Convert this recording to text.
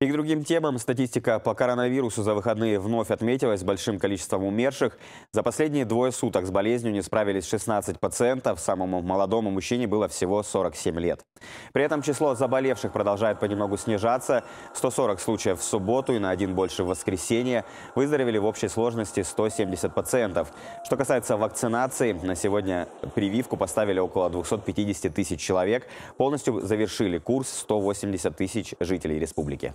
И к другим темам. Статистика по коронавирусу за выходные вновь отметилась большим количеством умерших. За последние двое суток с болезнью не справились 16 пациентов. Самому молодому мужчине было всего 47 лет. При этом число заболевших продолжает понемногу снижаться. 140 случаев в субботу и на один больше в воскресенье. Выздоровели в общей сложности 170 пациентов. Что касается вакцинации, на сегодня прививку поставили около 250 тысяч человек. Полностью завершили курс 180 тысяч жителей республики.